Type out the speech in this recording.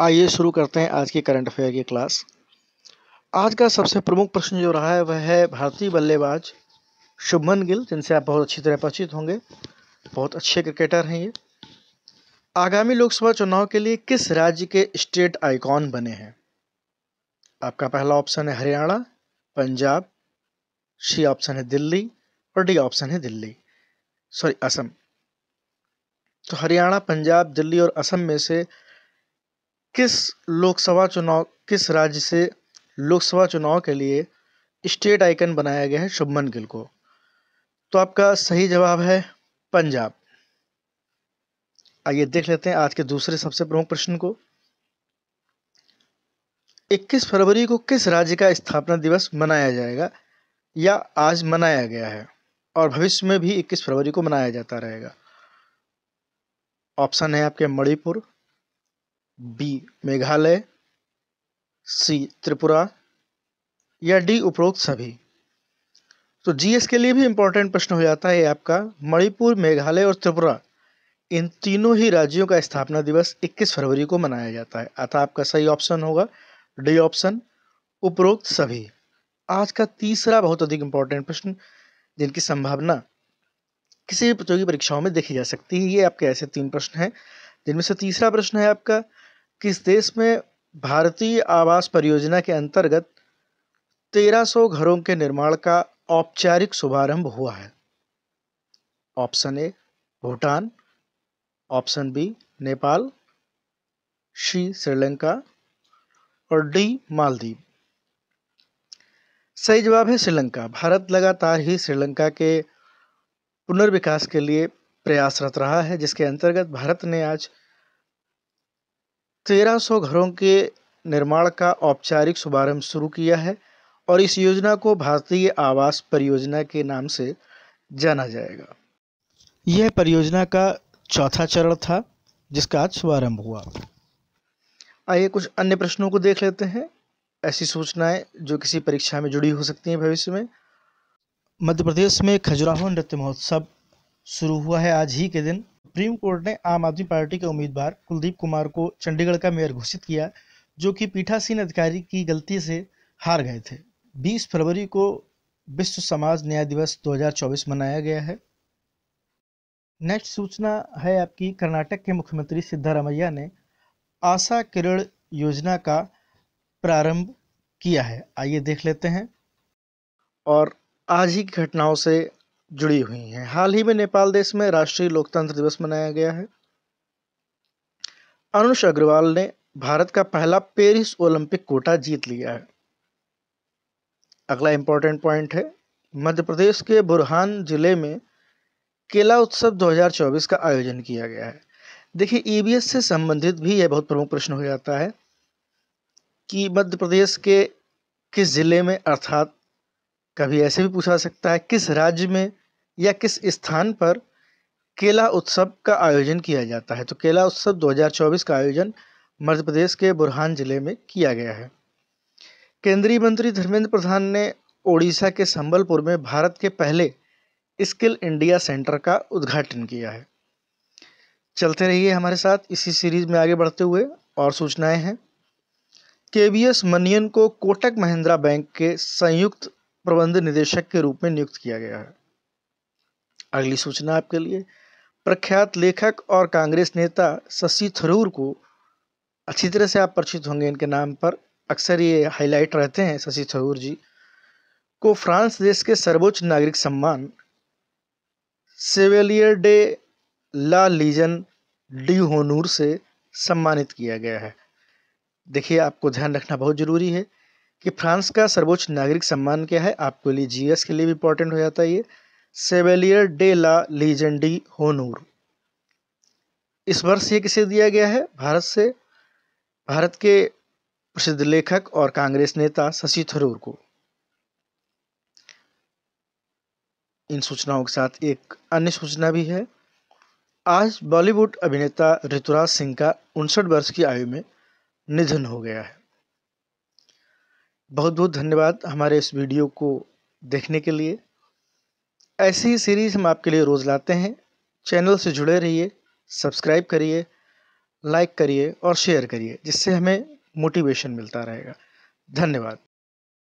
आइए शुरू करते हैं आज की करंट अफेयर की क्लास आज का सबसे प्रमुख प्रश्न जो रहा है वह है भारतीय बल्लेबाज शुभमन गिल जिनसे आप बहुत अच्छी तरह परिचित होंगे बहुत अच्छे क्रिकेटर हैं ये आगामी लोकसभा चुनाव के लिए किस राज्य के स्टेट आइकॉन बने हैं आपका पहला ऑप्शन है हरियाणा पंजाब सी ऑप्शन है दिल्ली और डी ऑप्शन है दिल्ली सॉरी असम तो हरियाणा पंजाब दिल्ली और असम में से किस लोकसभा चुनाव किस राज्य से लोकसभा चुनाव के लिए स्टेट आइकन बनाया गया है शुभमन गिल को तो आपका सही जवाब है पंजाब आइए देख लेते हैं आज के दूसरे सबसे प्रमुख प्रश्न को 21 फरवरी को किस राज्य का स्थापना दिवस मनाया जाएगा या आज मनाया गया है और भविष्य में भी 21 फरवरी को मनाया जाता रहेगा ऑप्शन है आपके मणिपुर बी मेघालय सी त्रिपुरा या डी उपरोक्त सभी तो जीएस के लिए भी इम्पोर्टेंट प्रश्न हो जाता है आपका मणिपुर मेघालय और त्रिपुरा इन तीनों ही राज्यों का स्थापना दिवस 21 फरवरी को मनाया जाता है अतः आपका सही ऑप्शन होगा डी ऑप्शन उपरोक्त सभी आज का तीसरा बहुत अधिक इम्पोर्टेंट प्रश्न जिनकी संभावना किसी भी प्रतियोगी परीक्षाओं में देखी जा सकती है ये आपके ऐसे तीन प्रश्न हैं जिनमें से तीसरा प्रश्न है आपका किस देश में भारतीय आवास परियोजना के अंतर्गत 1300 घरों के निर्माण का औपचारिक शुभारंभ हुआ है option A Bhutan option B Nepal C Sri Lanka और डी मालदीव सही जवाब है श्रीलंका भारत लगातार ही श्रीलंका के पुनर्विकास के लिए प्रयासरत रहा है जिसके अंतर्गत भारत ने आज तेरह सौ घरों के निर्माण का औपचारिक शुभारंभ शुरू किया है और इस योजना को भारतीय आवास परियोजना के नाम से जाना जाएगा यह परियोजना का चौथा चरण था जिसका आज शुभारंभ हुआ आइए कुछ अन्य प्रश्नों को देख लेते हैं ऐसी सूचनाएं जो किसी परीक्षा में जुड़ी हो सकती हैं भविष्य में मध्य प्रदेश में खजुराहो नृत्य महोत्सव शुरू हुआ है आज ही के दिन सुप्रीम कोर्ट ने आम आदमी पार्टी के उम्मीदवार कुलदीप कुमार को चंडीगढ़ का मेयर घोषित किया जो कि पीठासीन अधिकारी की गलती से हार गए थे 20 फरवरी को विश्व समाज न्याय दिवस 2024 मनाया गया है नेक्स्ट सूचना है आपकी कर्नाटक के मुख्यमंत्री सिद्धारमैया ने आशा किरण योजना का प्रारंभ किया है आइए देख लेते हैं और आज ही की घटनाओं से जुड़ी हुई हैं हाल ही में नेपाल देश में राष्ट्रीय लोकतंत्र दिवस मनाया गया है अनुष अग्रवाल ने भारत का पहला पेरिस ओलंपिक कोटा जीत लिया है अगला इंपॉर्टेंट पॉइंट है मध्य प्रदेश के बुरहान जिले में केला उत्सव 2024 का आयोजन किया गया है देखिए ईवीएस e से संबंधित भी यह बहुत प्रमुख प्रश्न हो जाता है कि मध्य प्रदेश के किस जिले में अर्थात कभी ऐसे भी पूछा सकता है किस राज्य में या किस स्थान पर केला उत्सव का आयोजन किया जाता है तो केला उत्सव 2024 का आयोजन मध्य प्रदेश के बुरहान जिले में किया गया है केंद्रीय मंत्री धर्मेंद्र प्रधान ने ओडिशा के संबलपुर में भारत के पहले स्किल इंडिया सेंटर का उद्घाटन किया है चलते रहिए हमारे साथ इसी सीरीज में आगे बढ़ते हुए और सूचनाएं हैं के बी एस मनियन को कोटक महिंद्रा बैंक के संयुक्त प्रबंध निदेशक के रूप में नियुक्त किया गया है अगली सूचना आपके लिए प्रख्यात लेखक और कांग्रेस नेता शशि थरूर को अच्छी तरह से आप परिचित होंगे इनके नाम पर अक्सर ये हाईलाइट रहते हैं शशि थरूर जी को फ्रांस देश के सर्वोच्च नागरिक सम्मान Chevalier de la Legion d'Honneur से सम्मानित किया गया है देखिए आपको ध्यान रखना बहुत ज़रूरी है कि फ्रांस का सर्वोच्च नागरिक सम्मान क्या है आपके लिए जीएस के लिए भी इंपॉर्टेंट हो जाता है ये सेवेलियर डे ला लीजेंडी होनूर इस वर्ष ये किसे दिया गया है भारत से भारत के प्रसिद्ध लेखक और कांग्रेस नेता शशि थरूर को इन सूचनाओं के साथ एक अन्य सूचना भी है आज बॉलीवुड अभिनेता ऋतुराज सिंह का उनसठ वर्ष की आयु में निधन हो गया है बहुत बहुत धन्यवाद हमारे इस वीडियो को देखने के लिए ऐसी ही सीरीज़ हम आपके लिए रोज़ लाते हैं चैनल से जुड़े रहिए सब्सक्राइब करिए लाइक करिए और शेयर करिए जिससे हमें मोटिवेशन मिलता रहेगा धन्यवाद